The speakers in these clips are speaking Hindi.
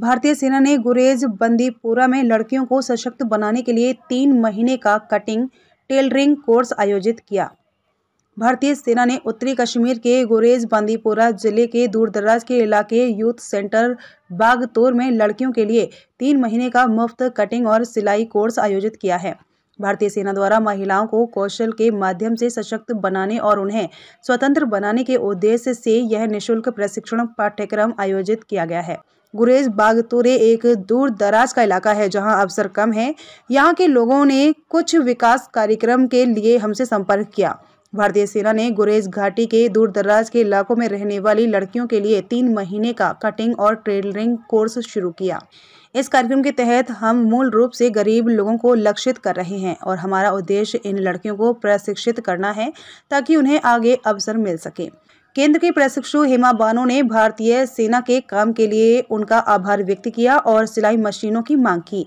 भारतीय सेना ने गुरेज बंदीपुरा में लड़कियों को सशक्त बनाने के लिए तीन महीने का कटिंग टेलरिंग कोर्स आयोजित किया भारतीय सेना ने उत्तरी कश्मीर के गुरेज बंदीपुरा जिले के दूरदराज के इलाके यूथ सेंटर बागतोर में लड़कियों के लिए तीन महीने का मुफ्त कटिंग और सिलाई कोर्स आयोजित किया है भारतीय सेना द्वारा महिलाओं को कौशल के माध्यम से सशक्त बनाने और उन्हें स्वतंत्र बनाने के उद्देश्य से यह निःशुल्क प्रशिक्षण पाठ्यक्रम आयोजित किया गया है गुरेज बागतुरे एक दूर दराज का इलाका है जहां अवसर कम है यहां के लोगों ने कुछ विकास कार्यक्रम के लिए हमसे संपर्क किया भारतीय सेना ने गुरेज घाटी के दूर दराज के इलाकों में रहने वाली लड़कियों के लिए तीन महीने का कटिंग और ट्रेलरिंग कोर्स शुरू किया इस कार्यक्रम के तहत हम मूल रूप से गरीब लोगों को लक्षित कर रहे हैं और हमारा उद्देश्य इन लड़कियों को प्रशिक्षित करना है ताकि उन्हें आगे अवसर मिल सके केंद्र की प्रशिक्षु हेमा बानो ने भारतीय सेना के काम के लिए उनका आभार व्यक्त किया और सिलाई मशीनों की मांग की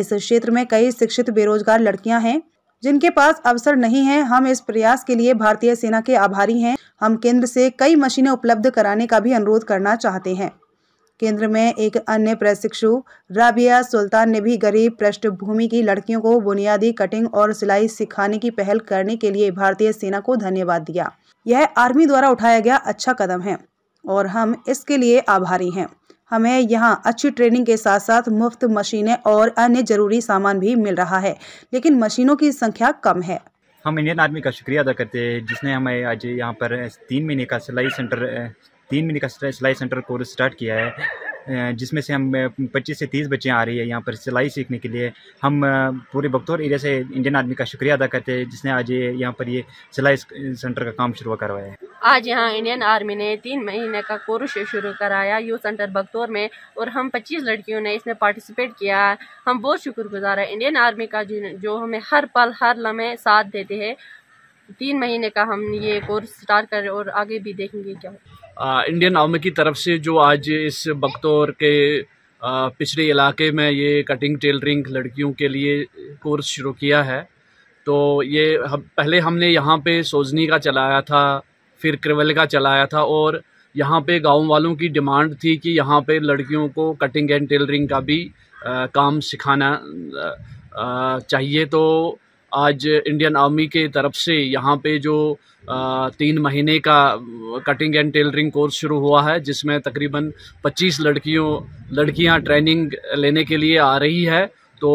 इस क्षेत्र में कई शिक्षित बेरोजगार लड़कियां हैं जिनके पास अवसर नहीं है हम इस प्रयास के लिए भारतीय सेना के आभारी हैं हम केंद्र से कई मशीनें उपलब्ध कराने का भी अनुरोध करना चाहते हैं केंद्र में एक अन्य प्रशिक्षु राबिया सुल्तान ने भी गरीब पृष्ठभूमि की लड़कियों को बुनियादी कटिंग और सिलाई सिखाने की पहल करने के लिए भारतीय सेना को धन्यवाद दिया यह आर्मी द्वारा उठाया गया अच्छा कदम है और हम इसके लिए आभारी हैं हमें यहाँ अच्छी ट्रेनिंग के साथ साथ मुफ्त मशीनें और अन्य जरूरी सामान भी मिल रहा है लेकिन मशीनों की संख्या कम है हम इंडियन आर्मी का शुक्रिया अदा करते हैं जिसने हमें आज यहाँ पर तीन महीने का सिलाई सेंटर तीन महीने का सिलाई सेंटर कोर्स स्टार्ट किया है जिसमें से हम 25 से 30 बच्चे आ रही है यहाँ पर सिलाई सीखने के लिए हम पूरे बगतौर एरिया से इंडियन आर्मी का शुक्रिया अदा करते हैं जिसने आज ये यहाँ पर ये सिलाई सेंटर का काम शुरू करवाया है आज यहाँ इंडियन आर्मी ने तीन महीने का कोर्स शुरू कराया यूथ सेंटर बगतौर में और हम 25 लड़कियों ने इसमें पार्टिसिपेट किया हम बहुत शुक्रगुजार हैं इंडियन आर्मी का जो हमें हर पल हर लम्हे साथ देते हैं तीन महीने का हम ये कोर्स स्टार्ट कर रहे और आगे भी देखेंगे क्या आ, इंडियन आर्मी की तरफ से जो आज इस बक्तौर के पिछड़े इलाके में ये कटिंग टेलरिंग लड़कियों के लिए कोर्स शुरू किया है तो ये हम पहले हमने यहाँ पे सोजनी का चलाया था फिर क्रिवल का चलाया था और यहाँ पे गांव वालों की डिमांड थी कि यहाँ पे लड़कियों को कटिंग एंड टेलरिंग का भी आ, काम सिखाना आ, चाहिए तो आज इंडियन आर्मी के तरफ से यहाँ पे जो तीन महीने का कटिंग एंड टेलरिंग कोर्स शुरू हुआ है जिसमें तकरीबन 25 लड़कियों लड़कियाँ ट्रेनिंग लेने के लिए आ रही है तो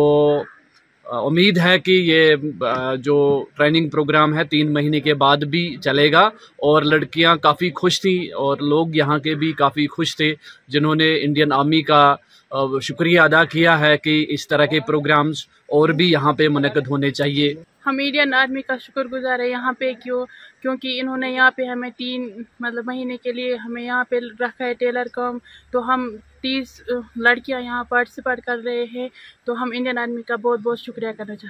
उम्मीद है कि ये जो ट्रेनिंग प्रोग्राम है तीन महीने के बाद भी चलेगा और लड़कियां काफ़ी खुश थीं और लोग यहाँ के भी काफ़ी खुश थे जिन्होंने इंडियन आर्मी का शुक्रिया अदा किया है कि इस तरह के प्रोग्राम्स और भी यहाँ पे मुनद होने चाहिए हम इंडियन आर्मी का शुक्रगुजार है यहाँ पे क्यों क्योंकि इन्होंने यहाँ पे हमें तीन मतलब महीने के लिए हमें यहाँ पे रखा है टेलर काम तो हम तीस लड़कियाँ यहाँ पार्टिसिपेट कर रहे हैं तो हम इंडियन आर्मी का बहुत बहुत शुक्रिया करना चाहते